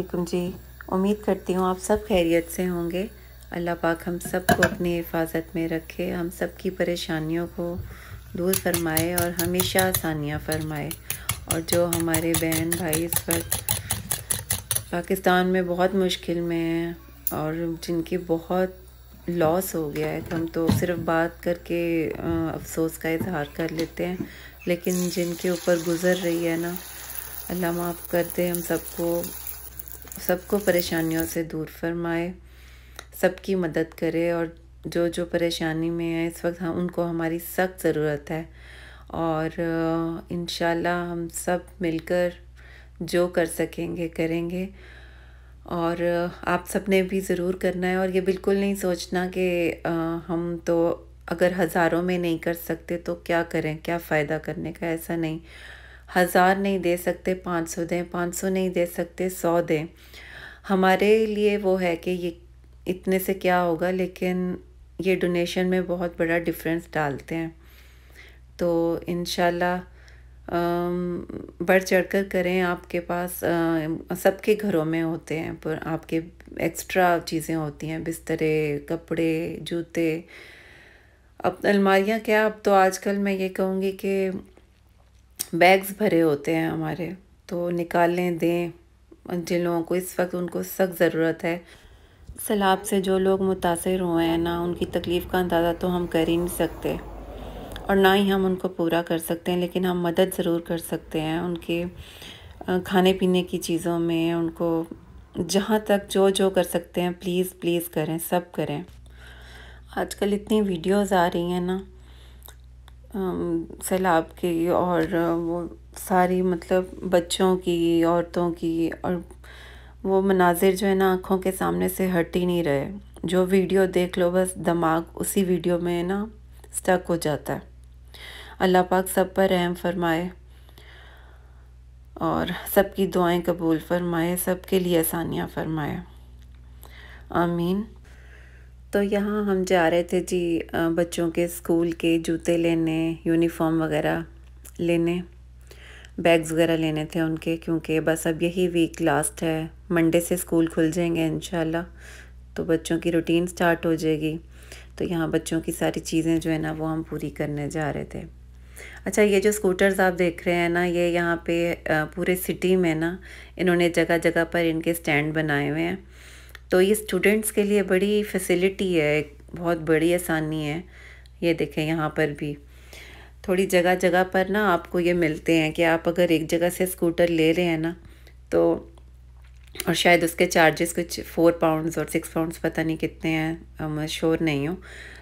वालेकुम जी उम्मीद करती हूँ आप सब खैरियत से होंगे अल्लाह पाक हम सब को अपनी हिफाजत में रखे हम सब की परेशानियों को दूर फरमाए और हमेशा आसानियाँ फरमाए और जो हमारे बहन भाई इस वक्त पाकिस्तान में बहुत मुश्किल में हैं और जिनकी बहुत लॉस हो गया है तो हम तो सिर्फ बात करके अफसोस का इजहार कर लेते हैं लेकिन जिनके ऊपर गुज़र रही है ना अल्लाह माफ़ करते हम सबको सबको परेशानियों से दूर फरमाए सबकी मदद करे और जो जो परेशानी में है इस वक्त हम उनको हमारी सख्त ज़रूरत है और इन हम सब मिलकर जो कर सकेंगे करेंगे और आप सब ने भी ज़रूर करना है और ये बिल्कुल नहीं सोचना कि हम तो अगर हज़ारों में नहीं कर सकते तो क्या करें क्या फ़ायदा करने का ऐसा नहीं हज़ार नहीं दे सकते पाँच सौ दें पाँच सौ नहीं दे सकते सौ दें हमारे लिए वो है कि ये इतने से क्या होगा लेकिन ये डोनेशन में बहुत बड़ा डिफरेंस डालते हैं तो इन बढ़ चढ़ कर करें आपके पास सबके घरों में होते हैं पर आपके एक्स्ट्रा चीज़ें होती हैं बिस्तरे कपड़े जूते अब अलमारियाँ क्या अब तो आजकल मैं ये कहूँगी कि बैग्स भरे होते हैं हमारे तो निकालें दें जिन लोगों को इस वक्त उनको सख्त ज़रूरत है सैलाब से जो लोग मुतासर हुए हैं ना उनकी तकलीफ़ का अंदाज़ा तो हम कर ही नहीं सकते और ना ही हम उनको पूरा कर सकते हैं लेकिन हम मदद ज़रूर कर सकते हैं उनके खाने पीने की चीज़ों में उनको जहाँ तक जो जो कर सकते हैं प्लीज़ प्लीज़ करें सब करें आजकल इतनी वीडियोज़ आ रही हैं ना सैलाब की और वो सारी मतलब बच्चों की औरतों की और वो मनाजिर जो है ना आँखों के सामने से हट ही नहीं रहे जो वीडियो देख लो बस दिमाग उसी वीडियो में ना स्टक हो जाता है अल्लाह पाक सब पर रहम फरमाए और सबकी दुआएं कबूल फरमाए सबके लिए आसानियाँ फरमाए आमीन तो यहाँ हम जा रहे थे जी बच्चों के स्कूल के जूते लेने यूनिफॉर्म वगैरह लेने बैग्स वगैरह लेने थे उनके क्योंकि बस अब यही वीक लास्ट है मंडे से स्कूल खुल जाएंगे इन तो बच्चों की रूटीन स्टार्ट हो जाएगी तो यहाँ बच्चों की सारी चीज़ें जो है ना वो हम पूरी करने जा रहे थे अच्छा ये जो स्कूटर्स आप देख रहे हैं ना ये यहाँ पे पूरे सिटी में ना इन्होंने जगह जगह पर इनके स्टैंड बनाए हुए हैं तो ये स्टूडेंट्स के लिए बड़ी फैसिलिटी है एक बहुत बड़ी आसानी है ये देखें यहाँ पर भी थोड़ी जगह जगह पर ना आपको ये मिलते हैं कि आप अगर एक जगह से स्कूटर ले रहे हैं ना तो और शायद उसके चार्जेस कुछ फोर पाउंड्स और सिक्स पाउंड्स पता नहीं कितने हैं मैं श्योर नहीं हूँ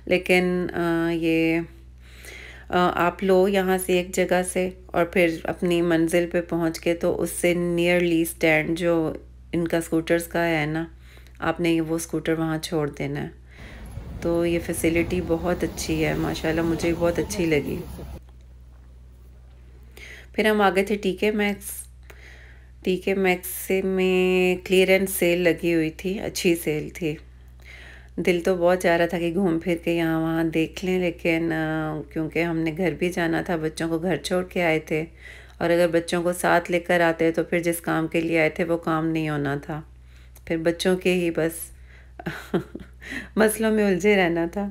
लेकिन आ, ये आ, आप लो यहाँ से एक जगह से और फिर अपनी मंजिल पे पहुँच के तो उससे नियरली स्टैंड जो इनका स्कूटर्स का है ना आपने वो स्कूटर वहाँ छोड़ देना है तो ये फैसिलिटी बहुत अच्छी है माशाल्लाह मुझे बहुत अच्छी लगी फिर हम आ गए थे टीके मैक्स टीके मैक्स से में क्लियरेंस सेल लगी हुई थी अच्छी सेल थी दिल तो बहुत चाह रहा था कि घूम फिर के यहाँ वहाँ देख लें लेकिन क्योंकि हमने घर भी जाना था बच्चों को घर छोड़ के आए थे और अगर बच्चों को साथ लेकर आते तो फिर जिस काम के लिए आए थे वो काम नहीं होना था फिर बच्चों के ही बस मसलों में उलझे रहना था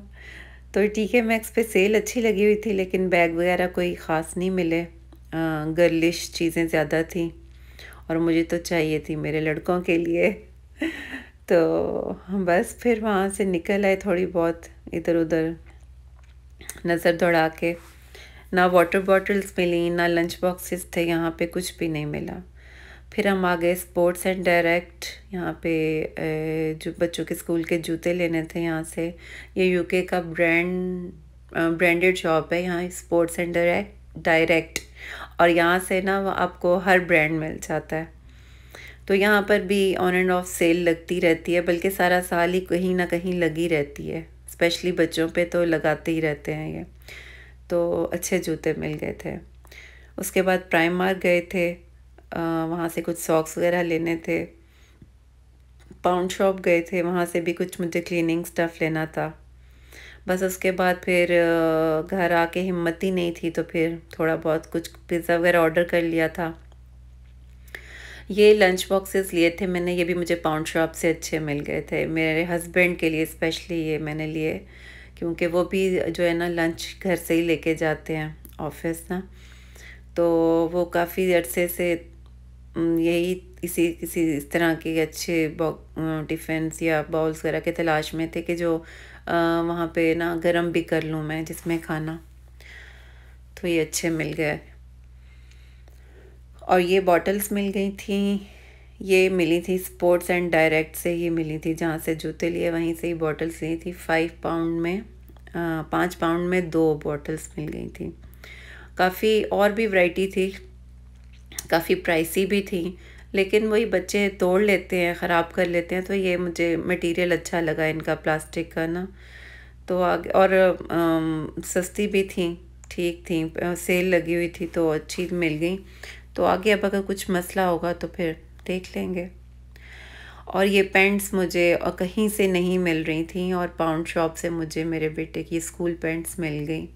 तो टी के मैक्स पे सेल अच्छी लगी हुई थी लेकिन बैग वगैरह कोई ख़ास नहीं मिले गर्लिश चीज़ें ज़्यादा थी और मुझे तो चाहिए थी मेरे लड़कों के लिए तो बस फिर वहाँ से निकल आए थोड़ी बहुत इधर उधर नज़र दौड़ा के ना वाटर बॉटल्स मिली ना लंच बॉक्सेस थे यहाँ पे कुछ भी नहीं मिला फिर हम आ गए स्पोर्ट्स एंड डायरेक्ट यहाँ पे जो बच्चों के स्कूल के जूते लेने थे यहाँ से ये यूके का ब्रांड ब्रांडेड शॉप है यहाँ स्पोर्ट्स एंड डायरेक्ट डायरेक्ट और यहाँ से ना आपको हर ब्रांड मिल जाता है तो यहाँ पर भी ऑन एंड ऑफ सेल लगती रहती है बल्कि सारा साल ही कहीं ना कहीं लगी रहती है स्पेशली बच्चों पे तो लगाते ही रहते हैं ये तो अच्छे जूते मिल गए थे उसके बाद प्राइम गए थे वहाँ से कुछ सॉक्स वगैरह लेने थे पाउंड शॉप गए थे वहाँ से भी कुछ मुझे क्लीनिंग स्टफ़ लेना था बस उसके बाद फिर घर आके हिम्मत ही नहीं थी तो फिर थोड़ा बहुत कुछ पिज़्ज़ा वगैरह ऑर्डर कर लिया था ये लंच बॉक्सेस लिए थे मैंने ये भी मुझे पाउंड शॉप से अच्छे मिल गए थे मेरे हस्बैंड के लिए स्पेशली ये मैंने लिए क्योंकि वो भी जो है ना लंच घर से ही लेके जाते हैं ऑफिस ना तो वो काफ़ी अरसे से हम्म, यही इसी किसी इस तरह के अच्छे टिफ़िन्स या बाउल्स वगैरह के तलाश में थे कि जो वहाँ पे ना गरम भी कर लूँ मैं जिसमें खाना तो ये अच्छे मिल गए और ये बॉटल्स मिल गई थी ये मिली थी स्पोर्ट्स एंड डायरेक्ट से ही मिली थी जहाँ से जूते लिए वहीं से ही बॉटल्स ली थी फाइव पाउंड में पाँच पाउंड में दो बॉटल्स मिल गई थी काफ़ी और भी वैरायटी थी काफ़ी प्राइसी भी थी लेकिन वही बच्चे तोड़ लेते हैं ख़राब कर लेते हैं तो ये मुझे मटेरियल अच्छा लगा इनका प्लास्टिक का ना तो आगे और आ, सस्ती भी थी ठीक थी सेल लगी हुई थी तो अच्छी मिल गई तो आगे अब अगर कुछ मसला होगा तो फिर देख लेंगे और ये पैंट्स मुझे और कहीं से नहीं मिल रही थी और पाउंड शॉप से मुझे मेरे बेटे की स्कूल पैंट्स मिल गई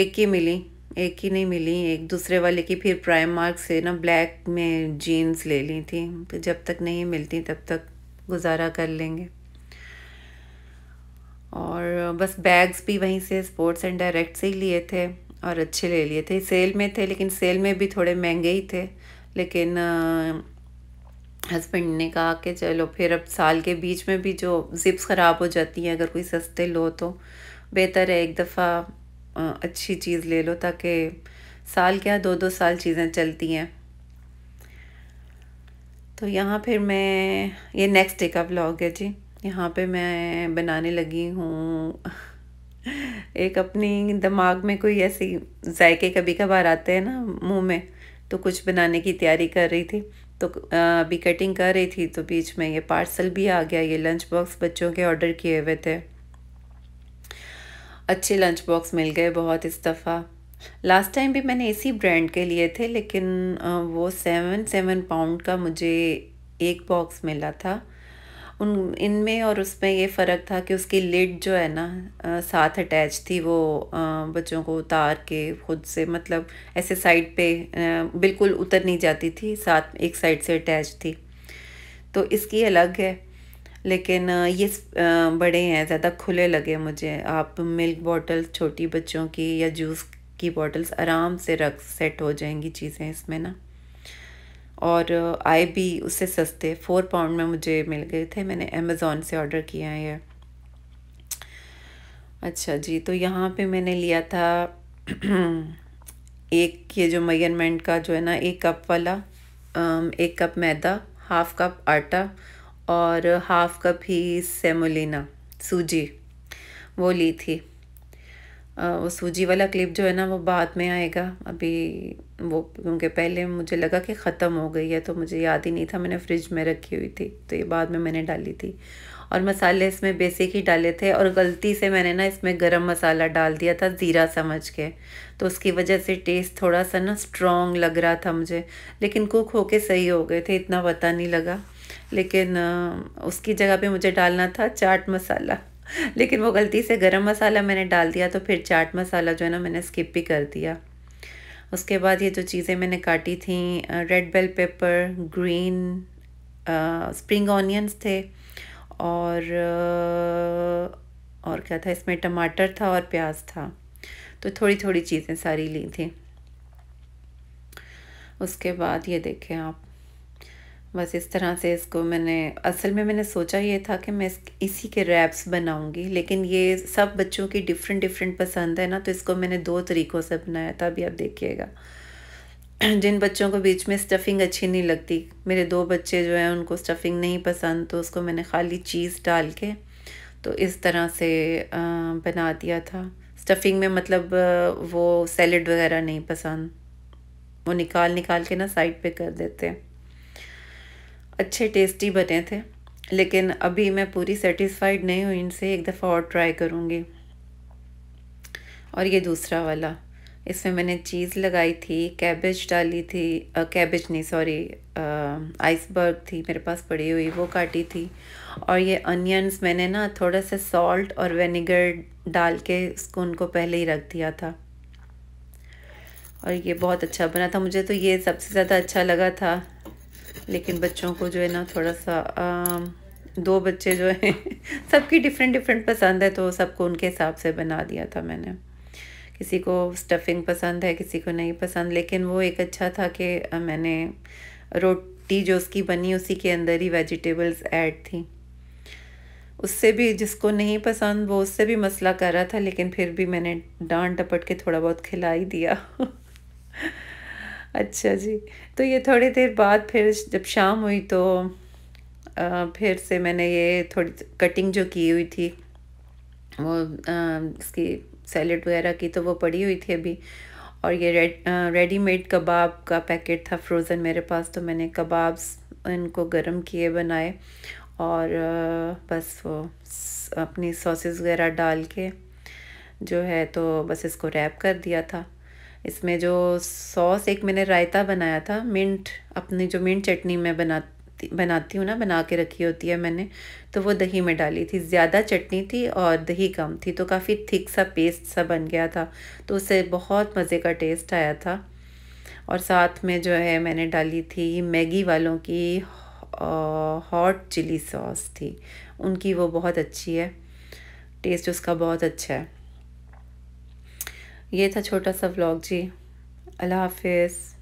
एक ही मिली एक ही नहीं मिली एक दूसरे वाले की फिर प्राइम मार्क से ना ब्लैक में जीन्स ले ली थी तो जब तक नहीं मिलती तब तक गुजारा कर लेंगे और बस बैग्स भी वहीं से स्पोर्ट्स एंड डायरेक्ट से ही लिए थे और अच्छे ले लिए थे सेल में थे लेकिन सेल में भी थोड़े महंगे ही थे लेकिन हस्बैंड ने कहा कि चलो फिर अब साल के बीच में भी जो जिप्स ख़राब हो जाती हैं अगर कोई सस्ते लो तो बेहतर है एक दफ़ा अच्छी चीज़ ले लो ताकि साल क्या दो दो साल चीज़ें चलती हैं तो यहाँ फिर मैं ये नेक्स्ट डे का ब्लॉग है जी यहाँ पे मैं बनाने लगी हूँ एक अपनी दिमाग में कोई ऐसी जायके कभी कभार आते हैं ना मुंह में तो कुछ बनाने की तैयारी कर रही थी तो अभी कटिंग कर रही थी तो बीच में ये पार्सल भी आ गया ये लंच बॉक्स बच्चों के ऑर्डर किए हुए थे अच्छे लंच बॉक्स मिल गए बहुत इस दफ़ा लास्ट टाइम भी मैंने इसी ब्रांड के लिए थे लेकिन वो सेवन सेवन पाउंड का मुझे एक बॉक्स मिला था उन इनमें और उसमें ये फ़र्क था कि उसकी लिड जो है ना आ, साथ अटैच थी वो आ, बच्चों को उतार के खुद से मतलब ऐसे साइड पे आ, बिल्कुल उतर नहीं जाती थी साथ एक साइड से अटैच थी तो इसकी अलग है लेकिन ये बड़े हैं ज़्यादा खुले लगे मुझे आप मिल्क बॉटल्स छोटी बच्चों की या जूस की बॉटल्स आराम से रख सेट हो जाएंगी चीज़ें इसमें ना और आए भी उससे सस्ते फोर पाउंड में मुझे मिल गए थे मैंने अमेज़ोन से ऑर्डर किया है ये अच्छा जी तो यहाँ पे मैंने लिया था एक ये जो मयरमेंट का जो है ना एक कप वाला एक कप मैदा हाफ कप आटा और हाफ कप ही सेमोलिना सूजी वो ली थी वो सूजी वाला क्लिप जो है ना वो बाद में आएगा अभी वो क्योंकि पहले मुझे लगा कि ख़त्म हो गई है तो मुझे याद ही नहीं था मैंने फ्रिज में रखी हुई थी तो ये बाद में मैंने डाली थी और मसाले इसमें बेसिक ही डाले थे और गलती से मैंने ना इसमें गरम मसाला डाल दिया था ज़ीरा समझ के तो उसकी वजह से टेस्ट थोड़ा सा ना स्ट्रॉन्ग लग रहा था मुझे लेकिन कुक होके सही हो गए थे इतना पता नहीं लगा लेकिन उसकी जगह पे मुझे डालना था चाट मसाला लेकिन वो गलती से गरम मसाला मैंने डाल दिया तो फिर चाट मसाला जो है ना मैंने स्किप भी कर दिया उसके बाद ये जो चीज़ें मैंने काटी थी red bell pepper green spring onions थे और और क्या था इसमें टमाटर था और प्याज था तो थोड़ी थोड़ी चीज़ें सारी ली थी उसके बाद ये देखें आप बस इस तरह से इसको मैंने असल में मैंने सोचा ये था कि मैं इसी के रैप्स बनाऊंगी लेकिन ये सब बच्चों की डिफरेंट डिफरेंट पसंद है ना तो इसको मैंने दो तरीक़ों से बनाया था अभी आप देखिएगा जिन बच्चों को बीच में स्टफ़िंग अच्छी नहीं लगती मेरे दो बच्चे जो हैं उनको स्टफ़िंग नहीं पसंद तो उसको मैंने खाली चीज़ डाल के तो इस तरह से बना दिया था स्टफ़िंग में मतलब वो सैलड वगैरह नहीं पसंद वो निकाल निकाल के ना साइड पे कर देते हैं अच्छे टेस्टी बने थे लेकिन अभी मैं पूरी सेटिस्फाइड नहीं हुई इनसे एक दफ़ा और ट्राई करूँगी और ये दूसरा वाला इसमें मैंने चीज़ लगाई थी कैबेज डाली थी कैबेज नहीं सॉरी आइसबर्ग थी मेरे पास पड़ी हुई वो काटी थी और ये अनियंस मैंने ना थोड़ा सा सॉल्ट और वेनेगर डाल के उसको उनको पहले ही रख दिया था और ये बहुत अच्छा बना था मुझे तो ये सबसे ज़्यादा अच्छा लगा था लेकिन बच्चों को जो है ना थोड़ा सा आ, दो बच्चे जो हैं सबकी डिफरेंट डिफरेंट पसंद है तो सबको उनके हिसाब से बना दिया था मैंने किसी को स्टफिंग पसंद है किसी को नहीं पसंद लेकिन वो एक अच्छा था कि मैंने रोटी जो उसकी बनी उसी के अंदर ही वेजिटेबल्स ऐड थी उससे भी जिसको नहीं पसंद वो उससे भी मसला कर रहा था लेकिन फिर भी मैंने डांट डपट के थोड़ा बहुत खिला ही दिया अच्छा जी तो ये थोड़ी देर बाद फिर जब शाम हुई तो आ, फिर से मैंने ये थोड़ी कटिंग जो की हुई थी वो आ, इसकी सैलड वगैरह की तो वो पड़ी हुई थी अभी और ये रेड रेडीमेड कबाब का पैकेट था फ्रोज़न मेरे पास तो मैंने कबाब्स इनको गर्म किए बनाए और बस वो अपनी सॉसेस वगैरह डाल के जो है तो बस इसको रैप कर दिया था इसमें जो सॉस एक मैंने रायता बनाया था मिंट अपनी जो मिंट चटनी मैं बनाती बनाती हूँ ना बना के रखी होती है मैंने तो वो दही में डाली थी ज़्यादा चटनी थी और दही कम थी तो काफ़ी थिक सा पेस्ट सा बन गया था तो उससे बहुत मज़े का टेस्ट आया था और साथ में जो है मैंने डाली थी मैगी वालों की हॉट चिली सॉस थी उनकी वो बहुत अच्छी है टेस्ट उसका बहुत अच्छा है ये था छोटा सा व्लॉग जी अल्लाह हाफिज़